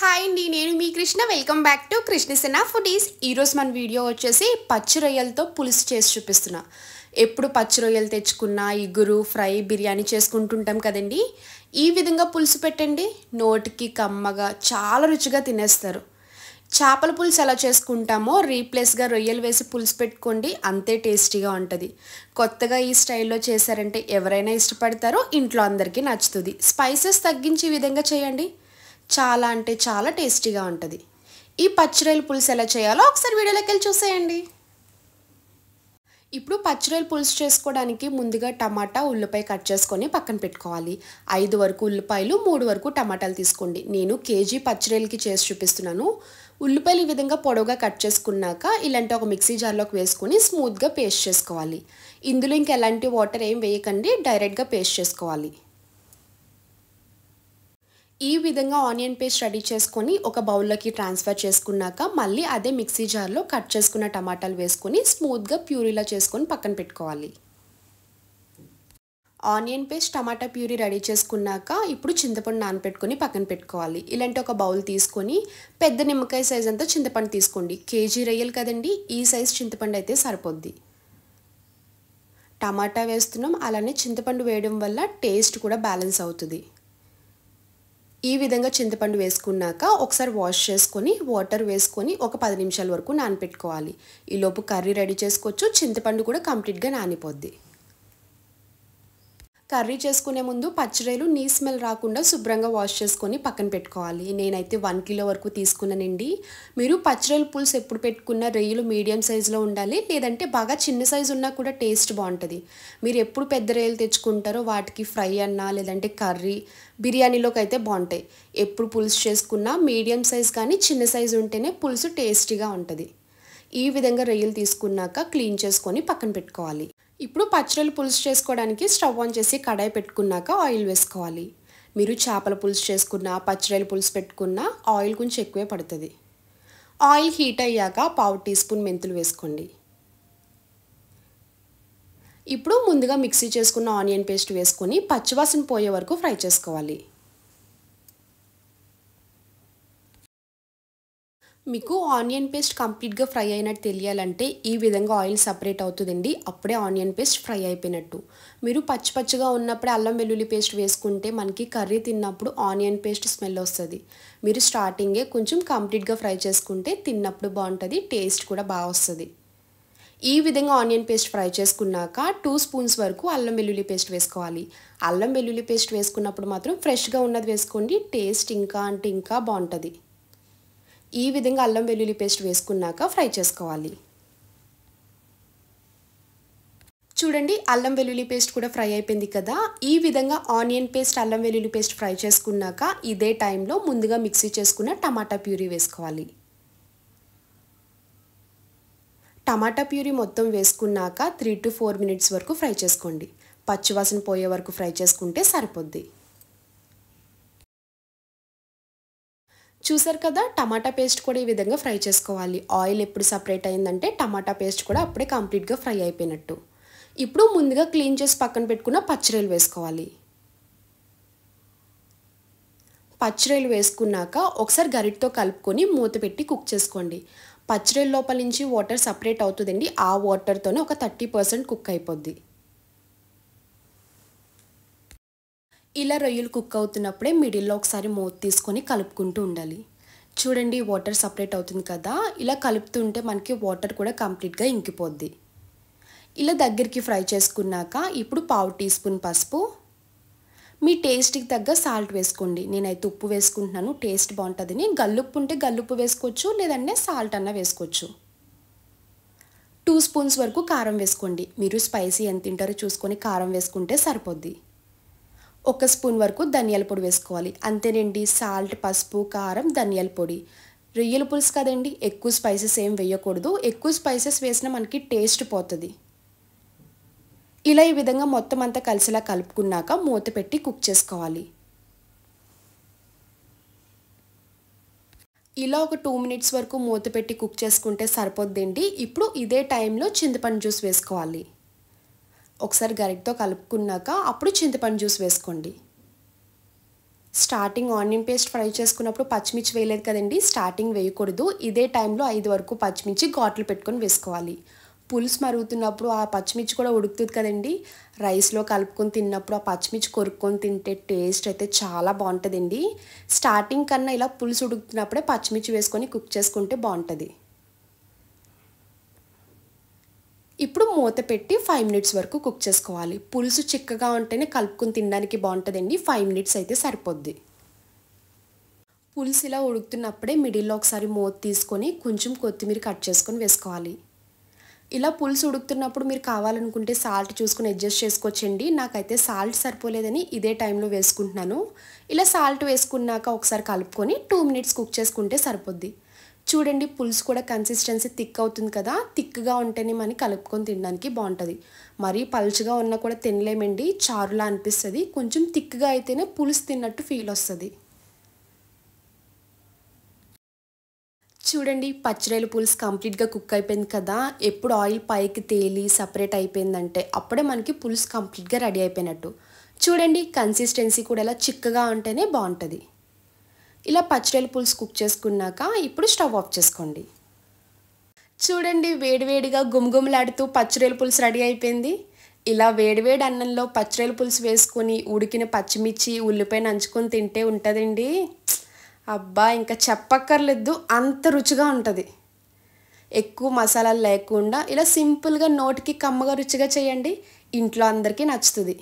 hi అండి నేను మీ Krishna welcome back to Krishna Sena foodies ఈరోజు మన వీడియో వచ్చేసి పచ్చి రొయ్యలతో పులుసు చేసి చూపిస్తున్నా ఎప్పుడు పచ్చి రొయ్యలు తెచ్చుకున్నా ఇగురు ఫ్రై బిర్యానీ చేసుకుంటుంటాం కదండి ఈ విధంగా పులుసు పెట్టండి నోటికి కమ్మగా చాలా రుచిగా తినేస్తారు చేపల పులుసు ఎలా చేసుకుంటామో రీప్లేస్గా రొయ్యలు వేసి పులుసు పెట్టుకోండి అంతే టేస్టీగా ఉంటుంది కొత్తగా ఈ స్టైల్లో చేశారంటే ఎవరైనా ఇష్టపడతారో ఇంట్లో అందరికీ నచ్చుతుంది స్పైసెస్ తగ్గించే విధంగా చేయండి చాలా అంటే చాలా టేస్టీగా ఉంటుంది ఈ పచ్చిరొయ్యల పులుసు ఎలా చేయాలో ఒకసారి వీడియోలోకి వెళ్ళి చూసేయండి ఇప్పుడు పచ్చిరొయ్యలు పులుసు చేసుకోవడానికి ముందుగా టమాటా ఉల్లిపాయ కట్ చేసుకొని పక్కన పెట్టుకోవాలి ఐదు వరకు ఉల్లిపాయలు మూడు వరకు టమాటాలు తీసుకోండి నేను కేజీ పచ్చిరొయ్యలకి చేసి చూపిస్తున్నాను ఉల్లిపాయలు ఈ విధంగా పొడవుగా కట్ చేసుకున్నాక ఇలాంటి ఒక మిక్సీ జార్లోకి వేసుకొని స్మూత్గా పేస్ట్ చేసుకోవాలి ఇందులో ఇంకెలాంటి వాటర్ ఏం వేయకండి డైరెక్ట్గా పేస్ట్ చేసుకోవాలి ఈ విధంగా ఆనియన్ పేస్ట్ రెడీ చేసుకొని ఒక బౌల్లోకి ట్రాన్స్ఫర్ చేసుకున్నాక మళ్ళీ అదే మిక్సీ జార్లో కట్ చేసుకున్న టమాటాలు వేసుకొని స్మూత్గా ప్యూరీలా చేసుకొని పక్కన పెట్టుకోవాలి onion paste tomato puree ready చేసుకున్నాక ఇప్పుడు చింతపండు నానపెట్టుకొని పక్కన పెట్టుకోవాలి ఇలాంటి ఒక బౌల్ తీసుకొని పెద్ద నిమ్మకాయ సైజ్ అంతా చింతపండు తీసుకోండి కేజీ రొయ్యలు కదండి ఈ సైజ్ చింతపండు అయితే సరిపోద్ది టమాటా వేస్తున్నాం అలానే చింతపండు వేయడం వల్ల టేస్ట్ కూడా బ్యాలెన్స్ అవుతుంది ఈ విధంగా చింతపండు వేసుకున్నాక ఒకసారి వాష్ చేసుకొని వాటర్ వేసుకొని ఒక పది నిమిషాల వరకు నానపెట్టుకోవాలి ఈలోపు కర్రీ రెడీ చేసుకోవచ్చు చింతపండు కూడా కంప్లీట్గా నానిపోద్ది కర్రీ చేసుకునే ముందు పచ్చిరేలు నీ స్మెల్ రాకుండా శుభ్రంగా వాష్ చేసుకొని పక్కన పెట్టుకోవాలి నేనైతే వన్ కిలో వరకు తీసుకున్నానండి మీరు పచ్చిరేలు పులుసు ఎప్పుడు పెట్టుకున్న రొయ్యలు మీడియం సైజులో ఉండాలి లేదంటే బాగా చిన్న సైజు ఉన్నా కూడా టేస్ట్ బాగుంటుంది మీరు ఎప్పుడు పెద్ద రొయ్యలు తెచ్చుకుంటారో వాటికి ఫ్రై అన్నా లేదంటే కర్రీ బిర్యానీలోకి అయితే బాగుంటాయి ఎప్పుడు పులుసు చేసుకున్నా మీడియం సైజ్ కానీ చిన్న సైజు ఉంటేనే పులుసు టేస్టీగా ఉంటుంది ఈ విధంగా రొయ్యలు తీసుకున్నాక క్లీన్ చేసుకొని పక్కన పెట్టుకోవాలి ఇప్పుడు పచ్చళ్ళు పులుసు చేసుకోవడానికి స్టవ్ ఆన్ చేసి కడాయి పెట్టుకున్నాక ఆయిల్ వేసుకోవాలి మీరు చేపల పులుసు చేసుకున్న పచ్చళ్ళు పులుసు పెట్టుకున్న ఆయిల్ కొంచెం ఎక్కువే పడుతుంది ఆయిల్ హీట్ అయ్యాక పావు టీ స్పూన్ మెంతులు వేసుకోండి ఇప్పుడు ముందుగా మిక్సీ చేసుకున్న ఆనియన్ పేస్ట్ వేసుకొని పచ్చివాసన పోయే వరకు ఫ్రై చేసుకోవాలి మీకు ఆనియన్ పేస్ట్ కంప్లీట్గా ఫ్రై అయినట్టు తెలియాలంటే ఈ విధంగా ఆయిల్ సపరేట్ అవుతుందండి అప్పుడే ఆనియన్ పేస్ట్ ఫ్రై అయిపోయినట్టు మీరు పచ్చి పచ్చిగా ఉన్నప్పుడే అల్లం వెల్లుల్లి పేస్ట్ వేసుకుంటే మనకి కర్రీ తిన్నప్పుడు ఆనియన్ పేస్ట్ స్మెల్ వస్తుంది మీరు స్టార్టింగే కొంచెం కంప్లీట్గా ఫ్రై చేసుకుంటే తిన్నప్పుడు బాగుంటుంది టేస్ట్ కూడా బాగా వస్తుంది ఈ విధంగా ఆనియన్ పేస్ట్ ఫ్రై చేసుకున్నాక టూ స్పూన్స్ వరకు అల్లం వెల్లుల్లి పేస్ట్ వేసుకోవాలి అల్లం వెల్లుల్లి పేస్ట్ వేసుకున్నప్పుడు మాత్రం ఫ్రెష్గా ఉన్నది వేసుకోండి టేస్ట్ ఇంకా అంటే ఇంకా బాగుంటుంది ఈ విధంగా అల్లం వెల్లుల్లి పేస్ట్ వేసుకున్నాక ఫ్రై చేసుకోవాలి చూడండి అల్లం వెల్లుల్లి పేస్ట్ కూడా ఫ్రై అయిపోయింది కదా ఈ విధంగా ఆనియన్ పేస్ట్ అల్లం వెల్లుల్లి పేస్ట్ ఫ్రై చేసుకున్నాక ఇదే టైంలో ముందుగా మిక్సీ చేసుకున్న టమాటా ప్యూరీ వేసుకోవాలి టమాటా ప్యూరీ మొత్తం వేసుకున్నాక త్రీ టు ఫోర్ మినిట్స్ వరకు ఫ్రై చేసుకోండి పచ్చివాసన పోయే వరకు ఫ్రై చేసుకుంటే సరిపోద్ది చూసారు కదా టమాటా పేస్ట్ కూడా ఈ విధంగా ఫ్రై చేసుకోవాలి ఆయిల్ ఎప్పుడు సపరేట్ అయిందంటే టమాటా పేస్ట్ కూడా అప్పుడే కంప్లీట్గా ఫ్రై అయిపోయినట్టు ఇప్పుడు ముందుగా క్లీన్ చేసి పక్కన పెట్టుకున్న పచ్చిరొయ్యలు వేసుకోవాలి పచ్చిరొయ్యలు వేసుకున్నాక ఒకసారి గరిటితో కలుపుకొని మూత పెట్టి కుక్ చేసుకోండి పచ్చిరొయ్యల లోపల నుంచి వాటర్ సపరేట్ అవుతుందండి ఆ వాటర్తోనే ఒక థర్టీ పర్సెంట్ కుక్ అయిపోద్ది ఇలా రొయ్యలు కుక్ అవుతున్నప్పుడే మిడిల్లో ఒకసారి మూత తీసుకొని కలుపుకుంటూ ఉండాలి చూడండి వాటర్ సపరేట్ అవుతుంది కదా ఇలా కలుపుతుంటే మనకి వాటర్ కూడా కంప్లీట్గా ఇంకిపోద్ది ఇలా దగ్గరికి ఫ్రై చేసుకున్నాక ఇప్పుడు పావు టీ స్పూన్ పసుపు మీ టేస్ట్కి తగ్గ సాల్ట్ వేసుకోండి నేనైతే ఉప్పు వేసుకుంటున్నాను టేస్ట్ బాగుంటుందని గల్లుప్పు ఉంటే గల్లుప్పు వేసుకోవచ్చు లేదంటే సాల్ట్ అన్న వేసుకోవచ్చు టూ స్పూన్స్ వరకు కారం వేసుకోండి మీరు స్పైసీ ఎంత తింటారో చూసుకొని కారం వేసుకుంటే సరిపోద్ది ఒక స్పూన్ వరకు ధనియాల పొడి వేసుకోవాలి అంతేనండి సాల్ట్ పసుపు కారం ధనియాల పొడి రొయ్యల పులుసు కదండి ఎక్కువ స్పైసెస్ ఏం వేయకూడదు ఎక్కువ స్పైసెస్ వేసినా మనకి టేస్ట్ పోతుంది ఇలా ఈ విధంగా మొత్తం అంతా కలిసిలా కలుపుకున్నాక మూత పెట్టి కుక్ చేసుకోవాలి ఇలా ఒక టూ మినిట్స్ వరకు మూత పెట్టి కుక్ చేసుకుంటే సరిపోద్దండి ఇప్పుడు ఇదే టైంలో చింతపండు జ్యూస్ వేసుకోవాలి ఒకసారి గరిటతో కలుపుకున్నాక అప్పుడు చింతపండు జ్యూస్ వేసుకోండి స్టార్టింగ్ ఆనియన్ పేస్ట్ ఫ్రై చేసుకున్నప్పుడు పచ్చిమిర్చి వేయలేదు కదండి స్టార్టింగ్ వేయకూడదు ఇదే టైంలో ఐదు వరకు పచ్చిమిర్చి గాట్లు పెట్టుకొని వేసుకోవాలి పులుసు మరుగుతున్నప్పుడు ఆ పచ్చిమిర్చి కూడా ఉడుకుతుంది కదండి రైస్లో కలుపుకొని తిన్నప్పుడు ఆ పచ్చిమిర్చి కొరుక్కొని తింటే టేస్ట్ అయితే చాలా బాగుంటుందండి స్టార్టింగ్ కన్నా ఇలా పులుసు ఉడుకుతున్నప్పుడే పచ్చిమిర్చి వేసుకొని కుక్ చేసుకుంటే బాగుంటుంది ఇప్పుడు మూత పెట్టి ఫైవ్ మినిట్స్ వరకు కుక్ చేసుకోవాలి పులుసు చిక్కగా ఉంటేనే కలుపుకుని తినడానికి బాగుంటుందండి ఫైవ్ మినిట్స్ అయితే సరిపోద్ది పులుసు ఇలా ఉడుకుతున్నప్పుడే మిడిల్లో ఒకసారి మూత తీసుకొని కొంచెం కొత్తిమీర కట్ చేసుకొని వేసుకోవాలి ఇలా పులుసు ఉడుకుతున్నప్పుడు మీరు కావాలనుకుంటే సాల్ట్ చూసుకొని అడ్జస్ట్ చేసుకోవచ్చండి నాకైతే సాల్ట్ సరిపోలేదని ఇదే టైంలో వేసుకుంటున్నాను ఇలా సాల్ట్ వేసుకున్నాక ఒకసారి కలుపుకొని టూ మినిట్స్ కుక్ చేసుకుంటే సరిపోద్ది చూడండి పులుసు కూడా కన్సిస్టెన్సీ థిక్ అవుతుంది కదా థిక్గా ఉంటేనే మనకి కలుపుకొని తినడానికి బాగుంటుంది మరీ పలుచగా ఉన్నా కూడా తినలేమండి చారులా అనిపిస్తుంది కొంచెం థిక్గా అయితేనే పులుసు తిన్నట్టు ఫీల్ వస్తుంది చూడండి పచ్చిరాయల పులుసు కంప్లీట్గా కుక్ అయిపోయింది కదా ఎప్పుడు ఆయిల్ పైకి తేలి సపరేట్ అయిపోయిందంటే అప్పుడే మనకి పులుసు కంప్లీట్గా రెడీ అయిపోయినట్టు చూడండి కన్సిస్టెన్సీ కూడా ఇలా చిక్కగా ఉంటేనే బాగుంటుంది ఇలా పచ్చిరొయ్యల పులుసు కుక్ చేసుకున్నాక ఇప్పుడు స్టవ్ ఆఫ్ చేసుకోండి చూడండి వేడివేడిగా గుమ్గుమలాడుతూ పచ్చిరొయ్యల పులుసు రెడీ అయిపోయింది ఇలా వేడివేడి అన్నంలో పచ్చిరొయ్యల పులుసు వేసుకొని ఉడికిన పచ్చిమిర్చి ఉల్లిపాయ నంచుకొని తింటే ఉంటుందండి అబ్బా ఇంకా చెప్పక్కర్లేదు అంత రుచిగా ఉంటుంది ఎక్కువ మసాలాలు లేకుండా ఇలా సింపుల్గా నోటికి కమ్మగా రుచిగా చేయండి ఇంట్లో అందరికీ నచ్చుతుంది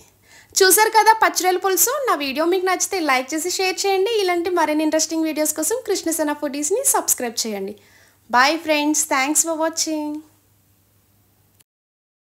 చూసారు కదా పచ్చడిల పులుసు నా వీడియో మీకు నచ్చితే లైక్ చేసి షేర్ చేయండి ఇలాంటి మరిన్ని ఇంట్రెస్టింగ్ వీడియోస్ కోసం కృష్ణసేన ఫుడీస్ని సబ్స్క్రైబ్ చేయండి bye friends thanks for watching